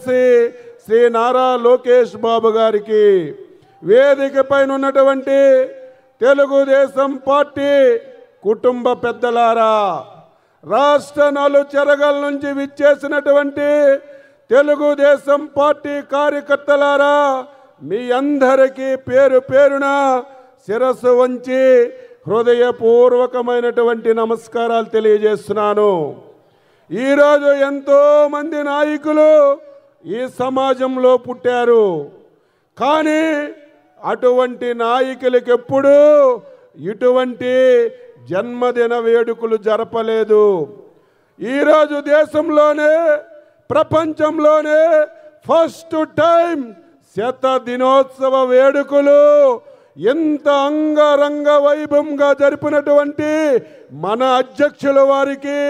MLC Shri Nara Lokesh Babu గారికి వేదిక పైన ఉన్నటువంటి తెలుగుదేశం పార్టీ కుటుంబ పెద్దలారా రాష్ట్ర నాలుగు చెరగల నుంచి విచ్చేసినటువంటి తెలుగుదేశం పార్టీ కార్యకర్తలారా మీ అందరికీ పేరు పేరున శిరస్సు వంచి హృదయపూర్వకమైనటువంటి నమస్కారాలు తెలియజేస్తున్నాను ఈరోజు ఎంతోమంది నాయకులు ఈ సమాజంలో పుట్టారు కానీ అటువంటి నాయకులకి ఎప్పుడూ ఇటువంటి జన్మదిన వేడుకలు జరపలేదు ఈరోజు దేశంలోనే ప్రపంచంలోనే ఫస్ట్ టైం శత దినోత్సవ వేడుకలు ఎంత అంగరంగ వైభవంగా జరిపినటువంటి మన అధ్యక్షుల వారికి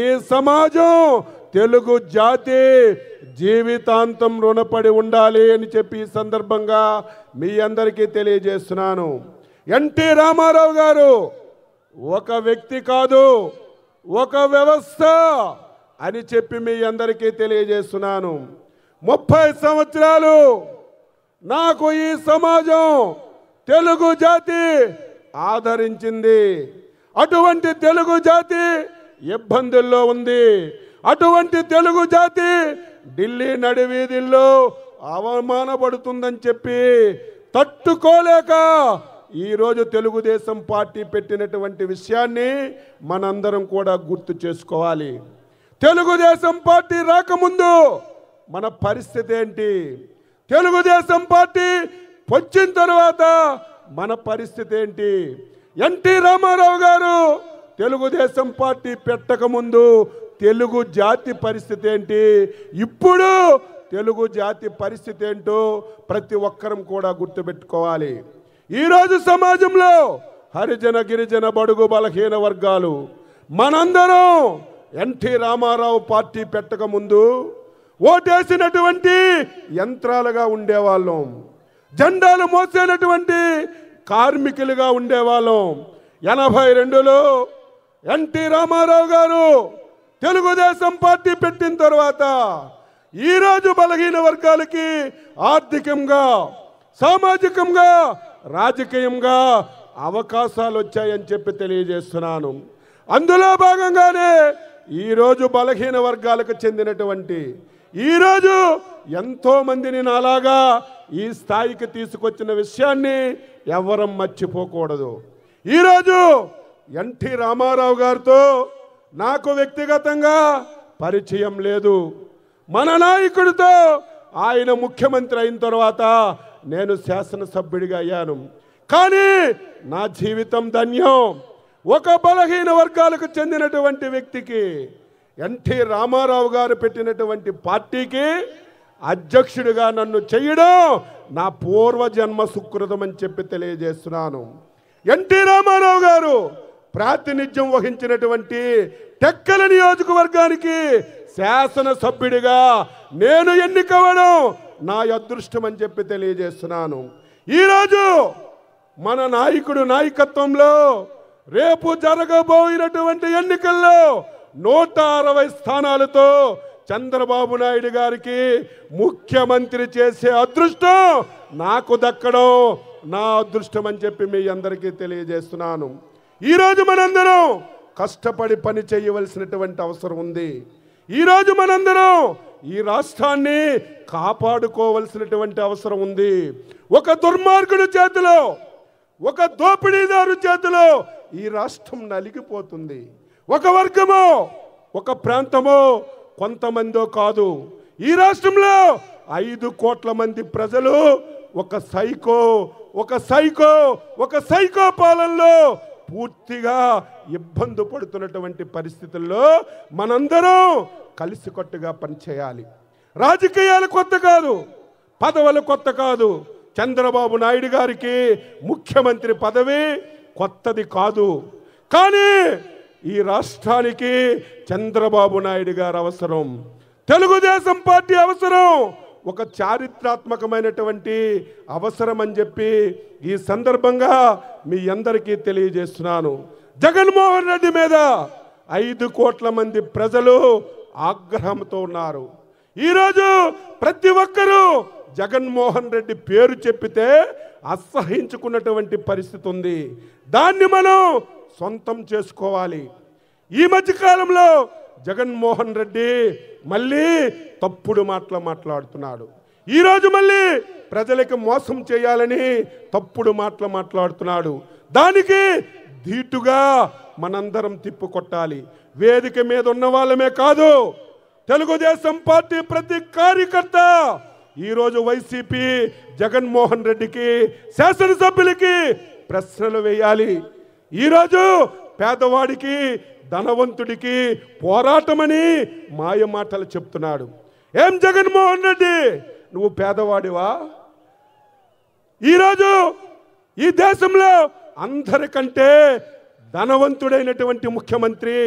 ఈ సమాజం తెలుగు జాతి జీవితాంతం రుణపడి ఉండాలి అని చెప్పి ఈ సందర్భంగా మీ అందరికీ తెలియజేస్తున్నాను ఎన్టీ రామారావు గారు ఒక వ్యక్తి కాదు ఒక వ్యవస్థ అని చెప్పి మీ అందరికీ తెలియజేస్తున్నాను ముప్పై సంవత్సరాలు నాకు ఈ సమాజం తెలుగు జాతి ఆదరించింది అటువంటి తెలుగు జాతి ఇబ్బందుల్లో ఉంది అటువంటి తెలుగు జాతి ఢిల్లీ నడివీధిల్లో అవమానపడుతుందని చెప్పి తట్టుకోలేక ఈరోజు తెలుగుదేశం పార్టీ పెట్టినటువంటి విషయాన్ని మనందరం కూడా గుర్తు చేసుకోవాలి తెలుగుదేశం పార్టీ రాకముందు మన పరిస్థితి ఏంటి తెలుగుదేశం పార్టీ వచ్చిన తర్వాత మన పరిస్థితి ఏంటి ఎన్టీ రామారావు గారు తెలుగుదేశం పార్టీ పెట్టకముందు తెలుగు జాతి పరిస్థితి ఏంటి ఇప్పుడు తెలుగు జాతి పరిస్థితి ఏంటో ప్రతి ఒక్కరం కూడా గుర్తుపెట్టుకోవాలి ఈరోజు సమాజంలో హరిజన గిరిజన బడుగు బలహీన వర్గాలు మనందరం ఎన్టీ రామారావు పార్టీ పెట్టకముందు ఓటేసినటువంటి యంత్రాలుగా ఉండేవాళ్ళం జెండాలు మోసేనటువంటి కార్మికులుగా ఉండేవాళ్ళం ఎనభై రెండులో ఎన్టీ రామారావు గారు తెలుగుదేశం పార్టీ పెట్టిన తర్వాత ఈరోజు బలహీన వర్గాలకి ఆర్థికంగా సామాజికంగా రాజకీయంగా అవకాశాలు వచ్చాయని చెప్పి తెలియజేస్తున్నాను అందులో భాగంగానే ఈరోజు బలహీన వర్గాలకు చెందినటువంటి ఈరోజు మందిని నాలాగా ఈ స్థాయికి తీసుకొచ్చిన విషయాన్ని ఎవరం మర్చిపోకూడదు ఈరోజు ఎన్టీ రామారావు గారితో నాకు వ్యక్తిగతంగా పరిచయం లేదు మన నాయకుడితో ఆయన ముఖ్యమంత్రి అయిన తర్వాత నేను శాసనసభ్యుడిగా అయ్యాను కానీ నా జీవితం ధన్యం ఒక బలహీన వర్గాలకు చెందినటువంటి వ్యక్తికి ఎన్టీ రామారావు గారు పెట్టినటువంటి పార్టీకి అధ్యక్షుడిగా నన్ను చేయడం నా పూర్వజన్మ సుకృతం అని చెప్పి తెలియజేస్తున్నాను ఎన్టీ రామారావు గారు ప్రాతినిధ్యం వహించినటువంటి టెక్కల నియోజకవర్గానికి శాసనసభ్యుడిగా నేను ఎన్నికవ్వడం నా అదృష్టం అని చెప్పి తెలియజేస్తున్నాను ఈరోజు మన నాయకుడు నాయకత్వంలో రేపు జరగబోయినటువంటి ఎన్నికల్లో నూట అరవై స్థానాలతో చంద్రబాబు నాయుడు గారికి ముఖ్యమంత్రి చేసే అదృష్టం నాకు దక్కడం నా అదృష్టం అని చెప్పి మీ అందరికీ తెలియజేస్తున్నాను ఈరోజు మనందరం కష్టపడి పని చేయవలసినటువంటి అవసరం ఉంది ఈరోజు మనందరం ఈ రాష్ట్రాన్ని కాపాడుకోవలసినటువంటి అవసరం ఉంది ఒక దుర్మార్గుడు చేతిలో ఒక దోపిడీదారు చేతిలో ఈ రాష్ట్రం నలిగిపోతుంది ఒక వర్గమో ఒక ప్రాంతమో కొంతమందో కాదు ఈ రాష్ట్రంలో ఐదు కోట్ల మంది ప్రజలు ఒక సైకో ఒక సైకో ఒక సైకో పాలనలో పూర్తిగా ఇబ్బంది పడుతున్నటువంటి పరిస్థితుల్లో మనందరం కలిసికట్టుగా పనిచేయాలి రాజకీయాలు కొత్త కాదు పదవులు కొత్త కాదు చంద్రబాబు నాయుడు గారికి ముఖ్యమంత్రి పదవి కొత్తది కాదు కానీ ఈ రాష్ట్రానికి చంద్రబాబు నాయుడు గారు అవసరం తెలుగుదేశం పార్టీ అవసరం ఒక చారిత్రాత్మకమైనటువంటి అవసరం అని చెప్పి ఈ సందర్భంగా మీ అందరికీ తెలియజేస్తున్నాను జగన్మోహన్ రెడ్డి మీద ఐదు కోట్ల మంది ప్రజలు ఆగ్రహంతో ఉన్నారు ఈరోజు ప్రతి ఒక్కరూ జగన్మోహన్ రెడ్డి పేరు చెప్పితే అసహించుకున్నటువంటి పరిస్థితి ఉంది దాన్ని మనం సొంతం చేసుకోవాలి ఈ మధ్యకాలంలో జగన్మోహన్ రెడ్డి మళ్ళీ తప్పుడు మాటలు మాట్లాడుతున్నాడు ఈరోజు మళ్ళీ ప్రజలకు మోసం చేయాలని తప్పుడు మాటలు మాట్లాడుతున్నాడు దానికి ధీటుగా మనందరం తిప్పుకొట్టాలి వేదిక మీద ఉన్న వాళ్ళమే కాదు తెలుగుదేశం పార్టీ ప్రతి కార్యకర్త ఈరోజు వైసీపీ జగన్మోహన్ రెడ్డికి శాసనసభ్యులకి ప్రశ్నలు వేయాలి ఈరోజు పేదవాడికి ధనవంతుడికి పోరాటమని మాయ మాటలు చెప్తున్నాడు ఏం జగన్మోహన్ రెడ్డి నువ్వు పేదవాడివా ఈరోజు ఈ దేశంలో అందరికంటే ధనవంతుడైనటువంటి ముఖ్యమంత్రి